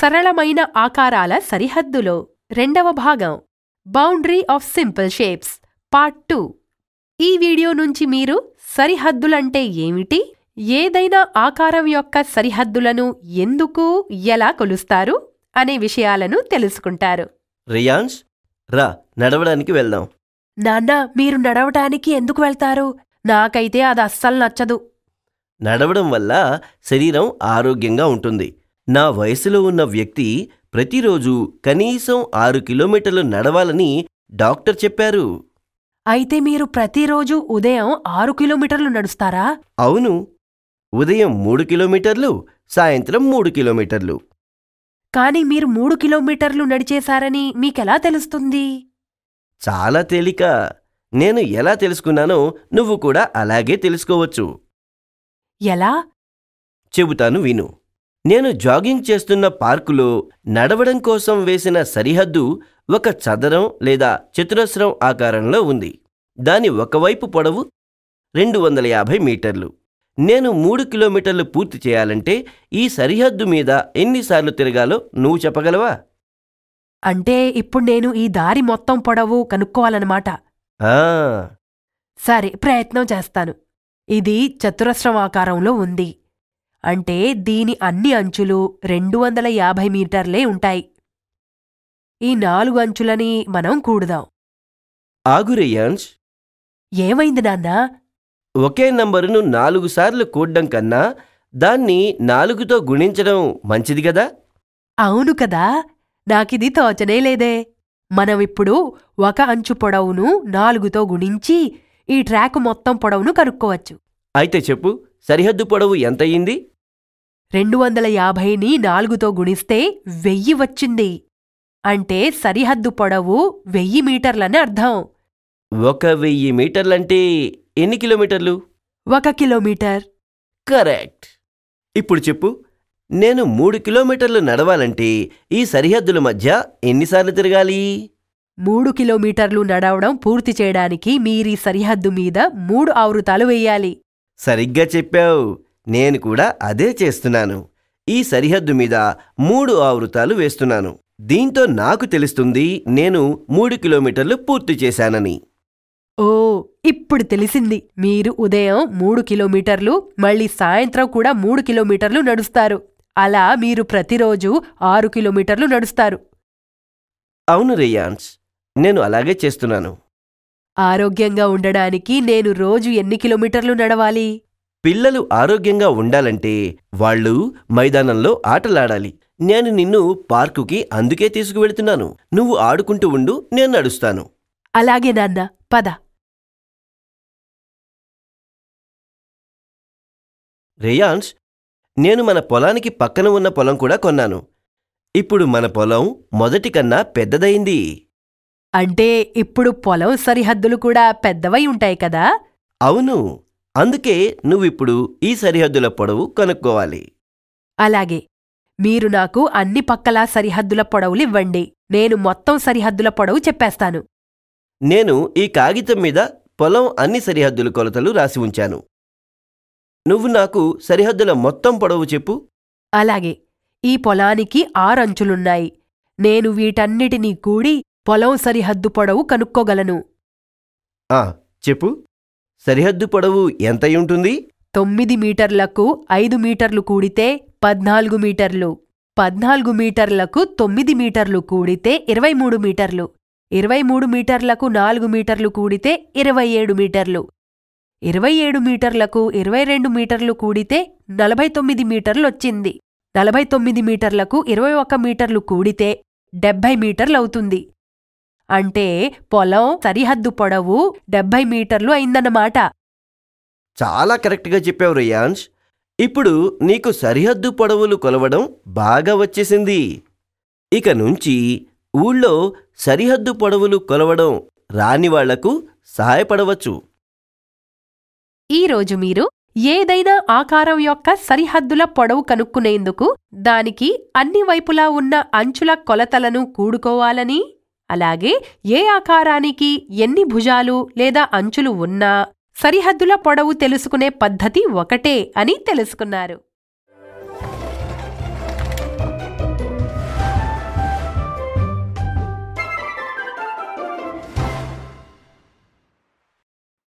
సరళమైన ఆకారాల సరిహద్దులో రెండవ భాగం boundary of simple shapes part two ఈ వీడియో నుంచి మీరు సరిహద్దులంటే ఏమిటి ఏదైనా ఆకారం యొక్క సరిహద్దులను ఎందుకు ఎలా కొలుస్తారు అనే విషయాలను తెలుసుకుంటారు రియాన్స్ రా నడవడానికి వెళ్దాం నాన్న మీరు నడవటానికి ఎందుకు వెళ్తారు నాకైతే అది అస్సలు నచ్చదు నడవడం వల్ల శరీరం ఆరోగ్యంగా ఉంటుంది నా వయసులో ఉన్న వ్యక్తి ప్రతిరోజు కనీసం ఆరు కిలోమీటర్లు నడవాలని డాక్టర్ చెప్పారు అయితే మీరు ప్రతిరోజు ఉదయం ఆరు కిలోమీటర్లు నడుస్తారా అవును ఉదయం మూడు కిలోమీటర్లు సాయంత్రం మూడు కిలోమీటర్లు కానీ మీరు మూడు కిలోమీటర్లు నడిచేశారని మీకెలా తెలుస్తుంది చాలా తేలిక నేను ఎలా తెలుసుకున్నానో నువ్వు కూడా అలాగే తెలుసుకోవచ్చు ఎలా చెబుతాను విను నేను జాగింగ్ చేస్తున్న పార్కులో నడవడం కోసం వేసిన సరిహద్దు ఒక చదరం లేదా చతురస్రం ఆకారంలో ఉంది దాని ఒకవైపు పొడవు రెండు వందల యాభై మీటర్లు నేను మూడు కిలోమీటర్లు పూర్తి చేయాలంటే ఈ సరిహద్దు మీద ఎన్నిసార్లు తిరగాలో నువ్వు చెప్పగలవా అంటే ఇప్పుడు నేను ఈ దారి మొత్తం పొడవు కనుక్కోవాలన్నమాట ఆ, సరే ప్రయత్నం చేస్తాను ఇది చతురస్రం ఆకారంలో ఉంది అంటే దీని అన్ని అంచులు రెండు వందల యాభై మీటర్లే ఉంటాయి ఈ నాలుగు అంచులని మనం కూడుదాం ఆగు ఏమైంది నాన్నా ఒకే నంబరును నాలుగు సార్లు కూడడం కన్నా దాన్ని నాలుగుతో గుణించడం మంచిది కదా అవును కదా నాకిది తోచనే లేదే మనం ఇప్పుడు ఒక అంచు పొడవును నాలుగుతో గుణించి ఈ ట్రాక్ మొత్తం పొడవును కనుక్కోవచ్చు అయితే చెప్పు సరిహద్దు పొడవు ఎంతయింది రెండు వందల యాభైని నాలుగుతో గుణిస్తే వెయ్యి వచ్చింది అంటే సరిహద్దు పొడవు వెయ్యి మీటర్లని అర్థం ఒక వెయ్యి మీటర్లంటే ఎన్ని కిలోమీటర్లు ఒక కిలోమీటర్ కరెక్ట్ ఇప్పుడు చెప్పు నేను మూడు కిలోమీటర్లు నడవాలంటే ఈ సరిహద్దుల మధ్య ఎన్నిసార్లు తిరగాలి మూడు కిలోమీటర్లు నడవడం పూర్తి చేయడానికి మీరీ సరిహద్దు మీద మూడు ఆవృతాలు వెయ్యాలి సరిగ్గా చెప్పావు నేను కూడా అదే చేస్తున్నాను ఈ సరిహద్దు మీద మూడు ఆవృతాలు వేస్తున్నాను దీంతో నాకు తెలుస్తుంది నేను మూడు కిలోమీటర్లు పూర్తి చేశానని ఓ ఇప్పుడు తెలిసింది మీరు ఉదయం మూడు కిలోమీటర్లు మళ్ళీ సాయంత్రం కూడా మూడు కిలోమీటర్లు నడుస్తారు అలా మీరు ప్రతిరోజు ఆరు కిలోమీటర్లు నడుస్తారు అవును రియాన్స్ నేను అలాగే చేస్తున్నాను ఆరోగ్యంగా ఉండడానికి నేను రోజు ఎన్ని కిలోమీటర్లు నడవాలి పిల్లలు ఆరోగ్యంగా ఉండాలంటే వాళ్ళు మైదానంలో ఆటలాడాలి నేను నిన్ను పార్కుకి అందుకే తీసుకువెళ్తున్నాను నువ్వు ఆడుకుంటూ ఉండు నేను నడుస్తాను అలాగే నాన్న పద రేయాన్స్ నేను మన పొలానికి పక్కన ఉన్న పొలం కూడా కొన్నాను ఇప్పుడు మన పొలం మొదటి కన్నా పెద్దదైంది అంటే ఇప్పుడు పొలం సరిహద్దులు కూడా పెద్దవై ఉంటాయి కదా అవును అందుకే నువ్విప్పుడు ఈ సరిహద్దుల పొడవు కనుక్కోవాలి అలాగే మీరు నాకు అన్ని పక్కలా సరిహద్దుల పొడవులివ్వండి నేను మొత్తం సరిహద్దుల పొడవు చెప్పేస్తాను నేను ఈ కాగితం మీద పొలం అన్ని సరిహద్దుల కొలతలు రాసి ఉంచాను నువ్వు నాకు సరిహద్దుల మొత్తం పొడవు చెప్పు అలాగే ఈ పొలానికి ఆరంచులున్నాయి నేను వీటన్నిటినీ కూడి పొలం సరిహద్దు పొడవు కనుక్కోగలను ఆ చెప్పు సరిహద్దు పొడవు ఎంతయుంటుంది తొమ్మిది మీటర్లకు ఐదు మీటర్లు కూడితే పద్నాలుగు మీటర్లు పద్నాలుగు మీటర్లకు తొమ్మిది మీటర్లు కూడితే ఇరవై మూడు మీటర్లు ఇరవై మూడు మీటర్లకు నాలుగు మీటర్లు కూడితే ఇరవై ఏడు మీటర్లు ఇరవై ఏడు మీటర్లకు ఇరవై రెండు మీటర్లు కూడితే నలభై తొమ్మిది మీటర్లొచ్చింది నలభై తొమ్మిది మీటర్లకు ఇరవై ఒక్క మీటర్లు కూడితే డెబ్బై మీటర్లవుతుంది అంటే పొలం సరిహద్దు పొడవు డెబ్బై మీటర్లు అయిందన్నమాట చాలా కరెక్ట్గా చెప్పావు రియాన్స్ ఇప్పుడు నీకు సరిహద్దు పొడవులు కొలవడం బాగా వచ్చేసింది ఇక నుంచి ఊళ్ళో సరిహద్దు పొడవులు కొలవడం రాని వాళ్లకు సహాయపడవచ్చు ఈరోజు మీరు ఏదైనా ఆకారం యొక్క సరిహద్దుల పొడవు కనుక్కునేందుకు దానికి అన్ని వైపులా ఉన్న అంచుల కొలతలను కూడుకోవాలని అలాగే ఏ ఆకారానికి ఎన్ని భుజాలు లేదా అంచులు ఉన్నా సరిహద్దుల పొడవు తెలుసుకునే పద్ధతి ఒకటే అని తెలుసుకున్నారు